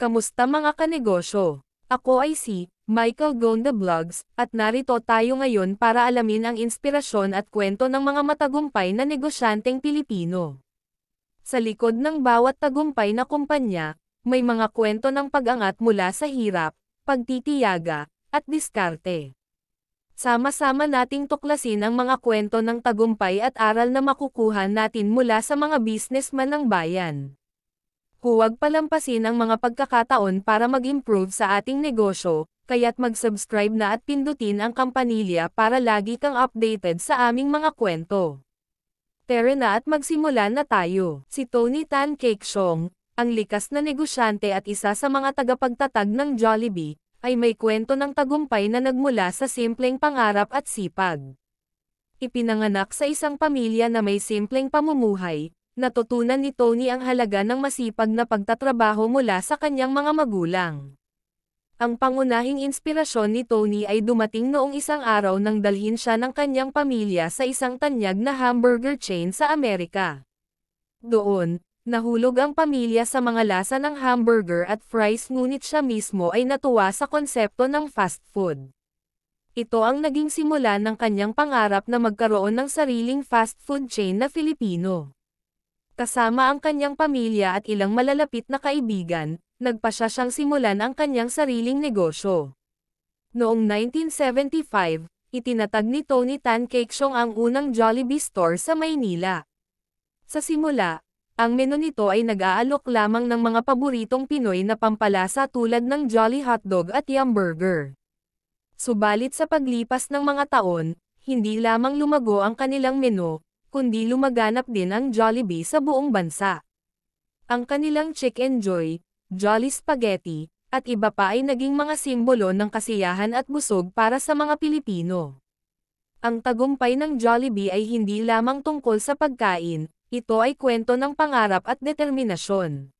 Kamusta mga kanegosyo? Ako ay si Michael Gonda Blogs at narito tayo ngayon para alamin ang inspirasyon at kwento ng mga matagumpay na negosyanteng Pilipino. Sa likod ng bawat tagumpay na kumpanya, may mga kwento ng pag-angat mula sa hirap, pagtitiyaga, at diskarte. Sama-sama nating tuklasin ang mga kwento ng tagumpay at aral na makukuha natin mula sa mga businessman ng bayan. Huwag palampasin ang mga pagkakataon para mag-improve sa ating negosyo, kaya't mag-subscribe na at pindutin ang kampanilya para lagi kang updated sa aming mga kwento. Tere na at magsimula na tayo. Si Tony Tan Kekshong, ang likas na negosyante at isa sa mga tagapagtatag ng Jollibee, ay may kwento ng tagumpay na nagmula sa simpleng pangarap at sipag. Ipinanganak sa isang pamilya na may simpleng pamumuhay, natutunan ni Tony ang halaga ng masipag na pagtatrabaho mula sa kanyang mga magulang. Ang pangunahing inspirasyon ni Tony ay dumating noong isang araw nang dalhin siya ng kanyang pamilya sa isang tanyag na hamburger chain sa Amerika. Doon, nahulog ang pamilya sa mga lasa ng hamburger at fries ngunit siya mismo ay natuwa sa konsepto ng fast food. Ito ang naging simula ng kanyang pangarap na magkaroon ng sariling fast food chain na Filipino kasama ang kanyang pamilya at ilang malalapit na kaibigan, nagpasya siyang simulan ang kanyang sariling negosyo. Noong 1975, itinatag ni Tony Tan Cakeshong ang unang Jollibee store sa Maynila. Sa simula, ang menu nito ay nag-aalok lamang ng mga paboritong Pinoy na pampalasa tulad ng Jolly Hotdog at Yum Burger. Subalit sa paglipas ng mga taon, hindi lamang lumago ang kanilang menu, kundi lumaganap din ang Jollibee sa buong bansa. Ang kanilang Chicken Joy, Jolly Spaghetti, at iba pa ay naging mga simbolo ng kasiyahan at busog para sa mga Pilipino. Ang tagumpay ng Jollibee ay hindi lamang tungkol sa pagkain, ito ay kwento ng pangarap at determinasyon.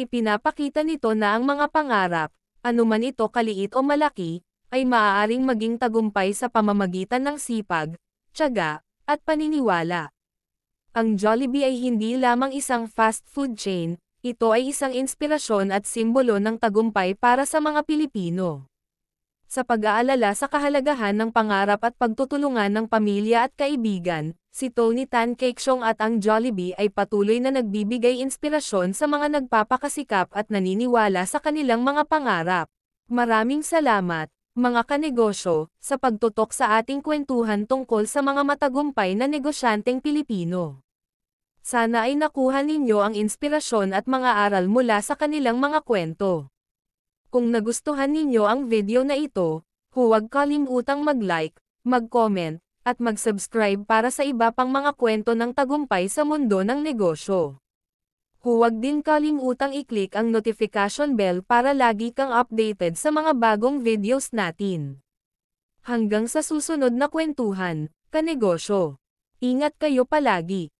Ipinapakita nito na ang mga pangarap, anuman ito kaliit o malaki, ay maaaring maging tagumpay sa pamamagitan ng sipag, tiyaga, at paniniwala. Ang Jollibee ay hindi lamang isang fast food chain, ito ay isang inspirasyon at simbolo ng tagumpay para sa mga Pilipino. Sa pag-aalala sa kahalagahan ng pangarap at pagtutulungan ng pamilya at kaibigan, si Tony Tan Keksyong at ang Jollibee ay patuloy na nagbibigay inspirasyon sa mga nagpapakasikap at naniniwala sa kanilang mga pangarap. Maraming salamat! Mga kanegosyo, sa pagtutok sa ating kwentuhan tungkol sa mga matagumpay na negosyanteng Pilipino. Sana ay nakuha ninyo ang inspirasyon at mga aral mula sa kanilang mga kwento. Kung nagustuhan ninyo ang video na ito, huwag kalimutang mag-like, mag-comment, at mag-subscribe para sa iba pang mga kwento ng tagumpay sa mundo ng negosyo. Huwag din kalimutang i-click ang notification bell para lagi kang updated sa mga bagong videos natin. Hanggang sa susunod na kwentuhan, kanegosyo. Ingat kayo palagi.